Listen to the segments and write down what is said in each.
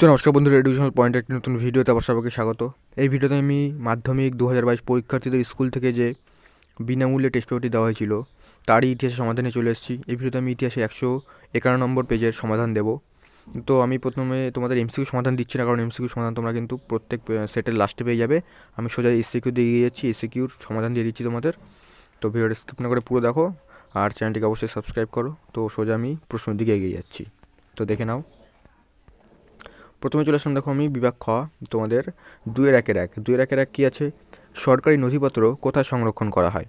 তো নমস্কার বন্ধু এডুকেশনাল পয়েন্ট একটি নতুন ভিডিওতে আবার সবাইকে স্বাগত এই ভিডিওতে আমি মাধ্যমিক দু হাজার বাইশ পরীক্ষার্থীদের স্কুল থেকে যে বিনামূল্যে টেস্ট পেপারটি দেওয়া হয়েছিল তারই ইতিহাসের সমাধানে চলে এসেছি এই ভিডিওতে আমি ইতিহাসে একশো একান্ন নম্বর পেজের সমাধান দেবো তো আমি প্রথমে তোমাদের এমসিকিউ সমাধান দিচ্ছি না কারণ এমসিকিউ সমাধান তোমরা কিন্তু প্রত্যেক সেটের লাস্টে পেয়ে যাবে আমি সোজা এসিকিউ দিয়ে গিয়ে যাচ্ছি এসিকিউর সমাধান দিয়ে দিচ্ছি তোমাদের তো ভিডিওটা স্কিপ না করে পুরো দেখো আর চ্যানেলটিকে অবশ্যই সাবস্ক্রাইব করো তো সোজা আমি প্রশ্নের দিকে এগিয়ে যাচ্ছি তো দেখে নাও প্রথমে চলে আসলাম দেখো আমি বিভাগ খ তোমাদের দুয়ের একের এক দুয়ের একের এক কী আছে সরকারি নথিপত্র কোথায় সংরক্ষণ করা হয়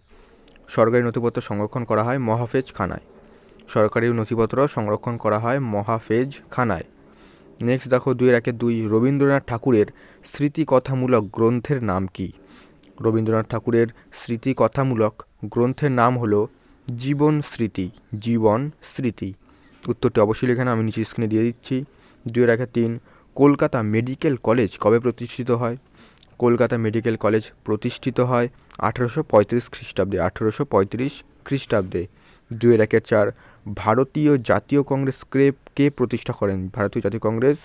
সরকারি নথিপত্র সংরক্ষণ করা হয় মহাফেজ খানায় সরকারি নথিপত্র সংরক্ষণ করা হয় মহাফেজ খানায় নেক্সট দেখো দুয়ের একে দুই রবীন্দ্রনাথ ঠাকুরের স্মৃতিকথামূলক গ্রন্থের নাম কি রবীন্দ্রনাথ ঠাকুরের স্মৃতিকথামূলক গ্রন্থের নাম হলো জীবন স্মৃতি জীবন স্মৃতি উত্তরটি অবশ্যই এখানে আমি নিচে স্ক্রিনে দিয়ে দিচ্ছি দুয়ের একে তিন কলকাতা মেডিকেল কলেজ কবে প্রতিষ্ঠিত হয় কলকাতা মেডিকেল কলেজ প্রতিষ্ঠিত হয় আঠেরোশো পঁয়ত্রিশ খ্রিস্টাব্দে আঠেরোশো পঁয়ত্রিশ খ্রিস্টাব্দে দুয়ের একের চার ভারতীয় জাতীয় কংগ্রেস কে কে প্রতিষ্ঠা করেন ভারতীয় জাতীয় কংগ্রেস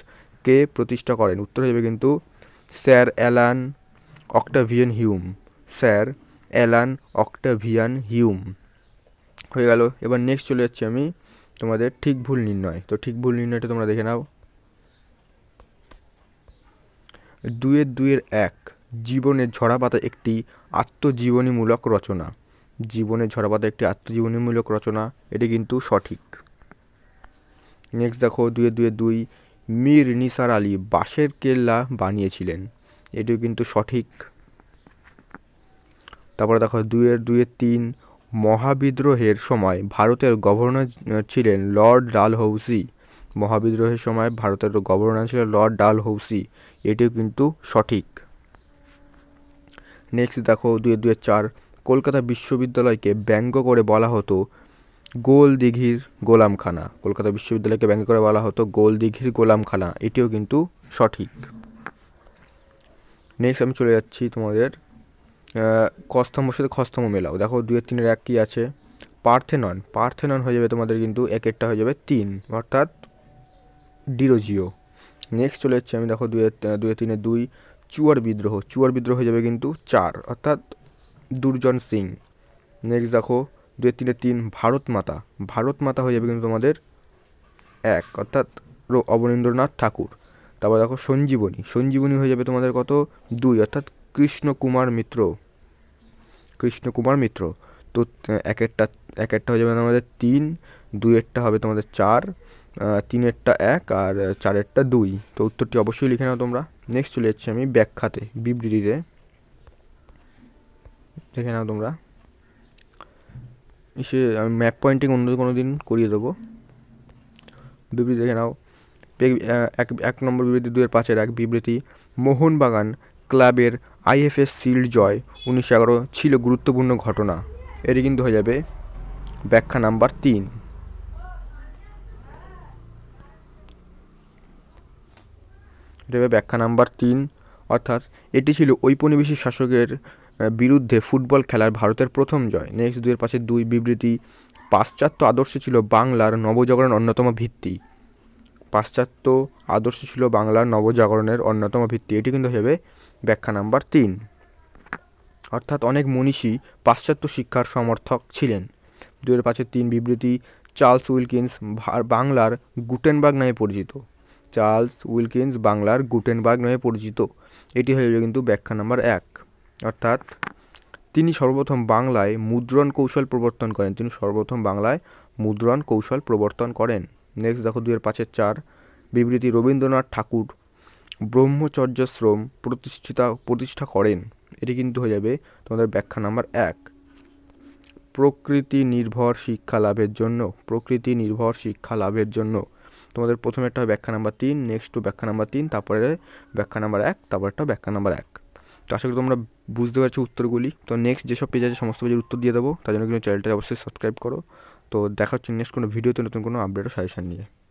কে প্রতিষ্ঠা করেন উত্তর হিসেবে কিন্তু sir Allan Octavian Hume sir Allan Octavian Hume হয়ে গেল এবার নেক্সট চলে যাচ্ছি আমি তোমাদের ঠিক ভুল নির্ণয় তো ঠিক ভুল নির্ণয়টা তোমরা দেখে নাও দুয়ের দুয়ের এক জীবনের ঝরাপাতা একটি আত্মজীবনীমূলক রচনা জীবনের ঝরাপাতা একটি আত্মজীবনীমূলক রচনা এটি কিন্তু সঠিক নেক্সট দেখো দুয়ে দুয়ে দুই মীর নিসার আলী বাঁশের কেল্লা বানিয়েছিলেন এটিও কিন্তু সঠিক তারপরে দেখো দুয়ের দুয়ে তিন মহাবিদ্রোহের সময় ভারতের গভর্নর ছিলেন লর্ড ডালহৌসি মহাবিদ্রোহের সময় ভারতের গভর্নর ছিলেন লর্ড ডালহৌসি এটিও কিন্তু সঠিক নেক্সট দেখো দুয়ে দুয়ে চার কলকাতা বিশ্ববিদ্যালয়কে ব্যঙ্গ করে বলা হতো গোল দিঘির গোলামখানা কলকাতা বিশ্ববিদ্যালয়কে ব্যঙ্গ করে বলা হতো গোল দিঘির গোলামখানা এটিও কিন্তু সঠিক নেক্সট আমি চলে যাচ্ছি তোমাদের কস্তম্ভর সাথে খস্তম্ভ মেলাও দেখো দুয়ের তিনের এক কী আছে পার্থেনন পার্থেনন হয়ে যাবে তোমাদের কিন্তু এক একটা হয়ে যাবে তিন অর্থাৎ ডিরোজিও নেক্সট চলে যাচ্ছে আমি দেখো দুয়ে দুয়ে তিনে দুই চুয়ার বিদ্রোহ চুয়ার বিদ্রোহ হয়ে যাবে কিন্তু চার অর্থাৎ দুর্জন সিং নেক্সট দেখো দুয়ে তিনে তিন ভারত মাতা ভারত মাতা হয়ে যাবে কিন্তু তোমাদের এক অর্থাৎ অবনীন্দ্রনাথ ঠাকুর তারপর দেখো সঞ্জীবনী সঞ্জীবনী হয়ে যাবে তোমাদের কত দুই অর্থাৎ কৃষ্ণ কুমার মিত্র কৃষ্ণ কুমার মিত্র তো এক একটা এক একটা হয়ে যাবে তোমাদের তিন দুই একটা হবে তোমাদের চার তিনেরটা এক আর চারেরটা দুই তো উত্তরটি অবশ্যই লিখে নাও তোমরা নেক্সট চলে যাচ্ছি আমি ব্যাখ্যাতে বিবৃতিতে দেখে নাও তোমরা সে আমি ম্যাপ পয়েন্টিং অন্য কোনো দিন করিয়ে দেবো বিবৃতি দেখে নাও এক এক নম্বর বিবৃতি দুয়ের পাঁচের এক বিবৃতি মোহনবাগান ক্লাবের আইএফএস শিল্ড জয় উনিশশো এগারো ছিল গুরুত্বপূর্ণ ঘটনা এটি কিন্তু হয়ে যাবে ব্যাখ্যা নাম্বার তিন দেবে ব্যাখ্যা নাম্বার তিন অর্থাৎ এটি ছিল ঔপনিবেশিক শাসকের বিরুদ্ধে ফুটবল খেলার ভারতের প্রথম জয় নেক্সট দুয়ের পাশে দুই বিবৃতি পাশ্চাত্য আদর্শ ছিল বাংলার নবজাগরণ অন্যতম ভিত্তি পাশ্চাত্য আদর্শ ছিল বাংলার নবজাগরণের অন্যতম ভিত্তি এটি কিন্তু হবে ব্যাখ্যা নাম্বার তিন অর্থাৎ অনেক মনীষী পাশ্চাত্য শিক্ষার সমর্থক ছিলেন দুয়ের পাশে তিন বিবৃতি চার্লস উইলকিন্স বাংলার গুটেনবার্গ নামে পরিচিত চার্লস উইলকিন্স বাংলার গুটেনবার্গ নামে পরিচিত এটি হয়ে যাবে কিন্তু ব্যাখ্যা নাম্বার এক অর্থাৎ তিনি সর্বপ্রথম বাংলায় মুদ্রণ কৌশল প্রবর্তন করেন তিনি সর্বপ্রথম বাংলায় মুদ্রণ কৌশল প্রবর্তন করেন নেক্সট দেখো দুয়ের পাঁচের চার বিবৃতি রবীন্দ্রনাথ ঠাকুর ব্রহ্মচর্যাশ্রম প্রতিষ্ঠিতা প্রতিষ্ঠা করেন এটি কিন্তু হয়ে যাবে তোমাদের ব্যাখ্যা নাম্বার এক প্রকৃতি নির্ভর শিক্ষা লাভের জন্য প্রকৃতি নির্ভর শিক্ষা লাভের জন্য তোমাদের প্রথমে একটা ব্যাখ্যা নাম্বার তিন নেক্সট টু ব্যাখ্যা নাম্বার তিন তারপরে ব্যাখ্যা নাম্বার এক একটা ব্যাখ্যা নাম্বার এক তো আশা করি তোমরা বুঝতে পারছো উত্তরগুলি তো নেক্সট যেসব পেজ আছে সমস্ত পেজের উত্তর দিয়ে দেবো তার জন্য কিন্তু চ্যানেলটা অবশ্যই সাবস্ক্রাইব করো তো দেখা হচ্ছে নেক্সট কোনো ভিডিওতে নতুন কোনো আপডেট ও সাজেশন নিয়ে